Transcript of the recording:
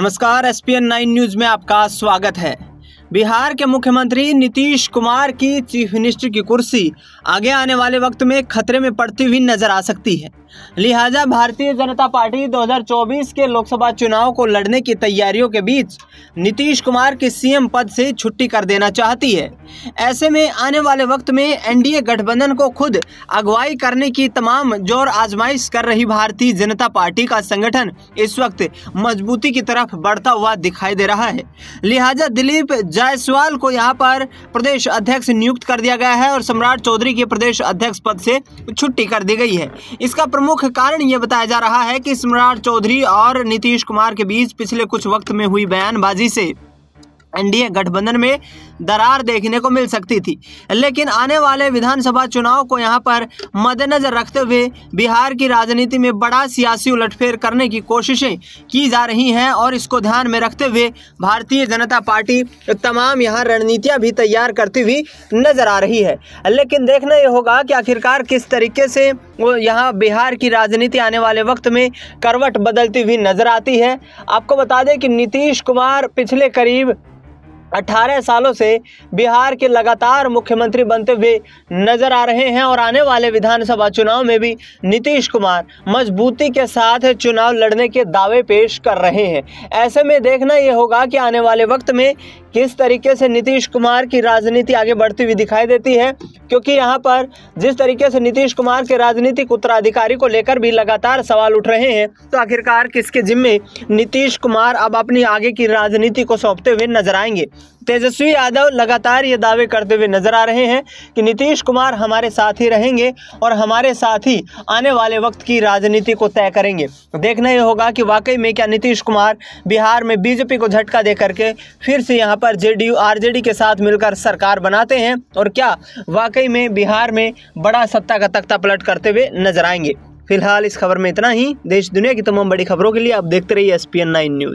नमस्कार S P N nine news में आपका स्वागत है बिहार के मुख्यमंत्री नीतीश कुमार की चीफ मिनिस्टर की कुर्सी आगे आने वाले वक्त में खतरे में पड़ती हुई नजर आ सकती है लिहाजा भारतीय जनता पार्टी 2024 के लोकसभा चुनाव को लड़ने की तैयारियों के बीच नीतीश कुमार के सीएम पद से छुट्टी कर देना चाहती है ऐसे में आने वाले वक्त में एनडीए गठबंधन को खुद अगुवाई करने की तमाम जोर आजमाइश कर रही भारतीय जनता पार्टी का संगठन इस वक्त मजबूती की तरफ बढ़ता हुआ दिखाई दे रहा है लिहाजा दिलीप जायसवाल को यहाँ पर प्रदेश अध्यक्ष नियुक्त कर दिया गया है और सम्राट चौधरी के प्रदेश अध्यक्ष पद से छुट्टी कर दी गई है इसका प्रमुख कारण ये बताया जा रहा है कि सम्राट चौधरी और नीतीश कुमार के बीच पिछले कुछ वक्त में हुई बयानबाजी से एनडीए गठबंधन में दरार देखने को मिल सकती थी लेकिन आने वाले विधानसभा चुनाव को यहां पर मद्देनजर रखते हुए बिहार की राजनीति में बड़ा सियासी उलटफेर करने की कोशिशें की जा रही हैं और इसको ध्यान में रखते हुए भारतीय जनता पार्टी तमाम यहां रणनीतियां भी तैयार करती हुई नजर आ रही है लेकिन देखना ये होगा कि आखिरकार किस तरीके से यहाँ बिहार की राजनीति आने वाले वक्त में करवट बदलती हुई नज़र आती है आपको बता दें कि नीतीश कुमार पिछले करीब 18 सालों से बिहार के लगातार मुख्यमंत्री बनते हुए नजर आ रहे हैं और आने वाले विधानसभा चुनाव में भी नीतीश कुमार मजबूती के साथ चुनाव लड़ने के दावे पेश कर रहे हैं ऐसे में देखना ये होगा कि आने वाले वक्त में किस तरीके से नीतीश कुमार की राजनीति आगे बढ़ती हुई दिखाई देती है क्योंकि यहाँ पर जिस तरीके से नीतीश कुमार के राजनीतिक उत्तराधिकारी को लेकर भी लगातार सवाल उठ रहे हैं तो आखिरकार किसके जिम्मे नीतीश कुमार अब अपनी आगे की राजनीति को सौंपते हुए नजर आएंगे तेजस्वी यादव लगातार ये दावे करते हुए नजर आ रहे हैं कि नीतीश कुमार हमारे साथ ही रहेंगे और हमारे साथ ही आने वाले वक्त की राजनीति को तय करेंगे देखना ये होगा कि वाकई में क्या नीतीश कुमार बिहार में बीजेपी को झटका दे करके फिर से यहाँ पर जेडीयू आरजेडी के साथ मिलकर सरकार बनाते हैं और क्या वाकई में बिहार में बड़ा सत्ता का तख्ता पलट करते हुए नजर आएंगे फिलहाल इस खबर में इतना ही देश दुनिया की तमाम बड़ी खबरों के लिए आप देखते रहिए एस पी न्यूज़